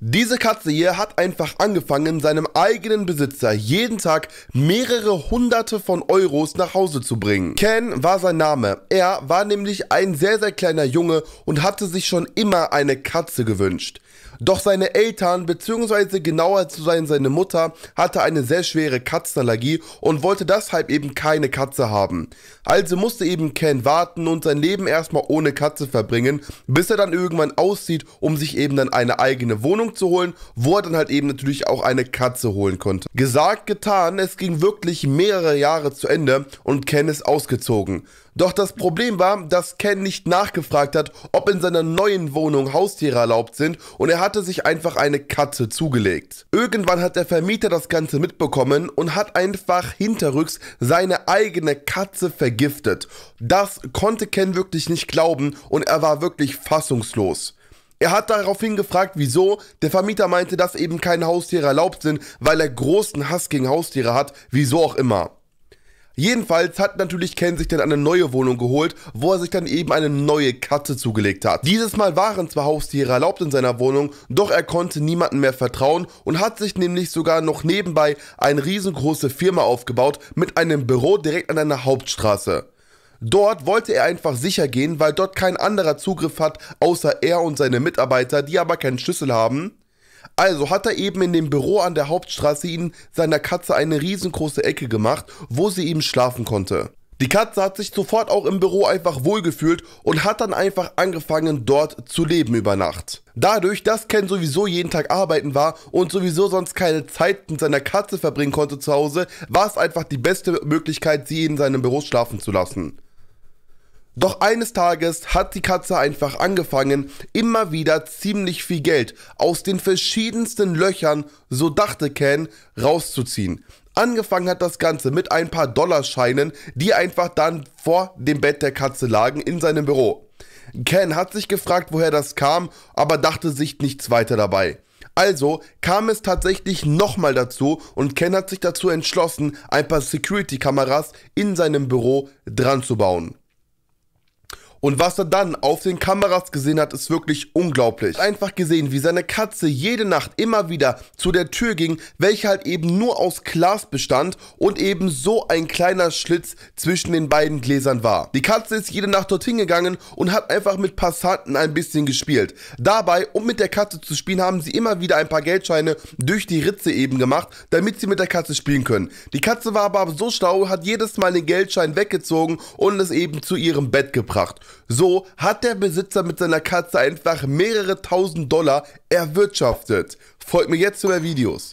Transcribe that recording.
Diese Katze hier hat einfach angefangen, seinem eigenen Besitzer jeden Tag mehrere hunderte von Euros nach Hause zu bringen. Ken war sein Name. Er war nämlich ein sehr, sehr kleiner Junge und hatte sich schon immer eine Katze gewünscht. Doch seine Eltern, beziehungsweise genauer zu sein seine Mutter, hatte eine sehr schwere Katzenallergie und wollte deshalb eben keine Katze haben. Also musste eben Ken warten und sein Leben erstmal ohne Katze verbringen, bis er dann irgendwann aussieht, um sich eben dann eine eigene Wohnung Wohnung zu holen, wo er dann halt eben natürlich auch eine Katze holen konnte. Gesagt, getan, es ging wirklich mehrere Jahre zu Ende und Ken ist ausgezogen. Doch das Problem war, dass Ken nicht nachgefragt hat, ob in seiner neuen Wohnung Haustiere erlaubt sind und er hatte sich einfach eine Katze zugelegt. Irgendwann hat der Vermieter das Ganze mitbekommen und hat einfach hinterrücks seine eigene Katze vergiftet. Das konnte Ken wirklich nicht glauben und er war wirklich fassungslos. Er hat daraufhin gefragt, wieso. Der Vermieter meinte, dass eben keine Haustiere erlaubt sind, weil er großen Hass gegen Haustiere hat, wieso auch immer. Jedenfalls hat natürlich Ken sich dann eine neue Wohnung geholt, wo er sich dann eben eine neue Katze zugelegt hat. Dieses Mal waren zwar Haustiere erlaubt in seiner Wohnung, doch er konnte niemandem mehr vertrauen und hat sich nämlich sogar noch nebenbei eine riesengroße Firma aufgebaut mit einem Büro direkt an einer Hauptstraße. Dort wollte er einfach sicher gehen, weil dort kein anderer Zugriff hat, außer er und seine Mitarbeiter, die aber keinen Schlüssel haben. Also hat er eben in dem Büro an der Hauptstraße ihm seiner Katze eine riesengroße Ecke gemacht, wo sie eben schlafen konnte. Die Katze hat sich sofort auch im Büro einfach wohlgefühlt und hat dann einfach angefangen, dort zu leben über Nacht. Dadurch, dass Ken sowieso jeden Tag arbeiten war und sowieso sonst keine Zeit mit seiner Katze verbringen konnte zu Hause, war es einfach die beste Möglichkeit, sie in seinem Büro schlafen zu lassen. Doch eines Tages hat die Katze einfach angefangen, immer wieder ziemlich viel Geld aus den verschiedensten Löchern, so dachte Ken, rauszuziehen. Angefangen hat das Ganze mit ein paar Dollarscheinen, die einfach dann vor dem Bett der Katze lagen in seinem Büro. Ken hat sich gefragt, woher das kam, aber dachte sich nichts weiter dabei. Also kam es tatsächlich nochmal dazu und Ken hat sich dazu entschlossen, ein paar Security-Kameras in seinem Büro dran zu bauen. Und was er dann auf den Kameras gesehen hat, ist wirklich unglaublich. Einfach gesehen, wie seine Katze jede Nacht immer wieder zu der Tür ging, welche halt eben nur aus Glas bestand und eben so ein kleiner Schlitz zwischen den beiden Gläsern war. Die Katze ist jede Nacht dorthin gegangen und hat einfach mit Passanten ein bisschen gespielt. Dabei, um mit der Katze zu spielen, haben sie immer wieder ein paar Geldscheine durch die Ritze eben gemacht, damit sie mit der Katze spielen können. Die Katze war aber so schlau, hat jedes Mal den Geldschein weggezogen und es eben zu ihrem Bett gebracht. So hat der Besitzer mit seiner Katze einfach mehrere tausend Dollar erwirtschaftet. Folgt mir jetzt zu mehr Videos.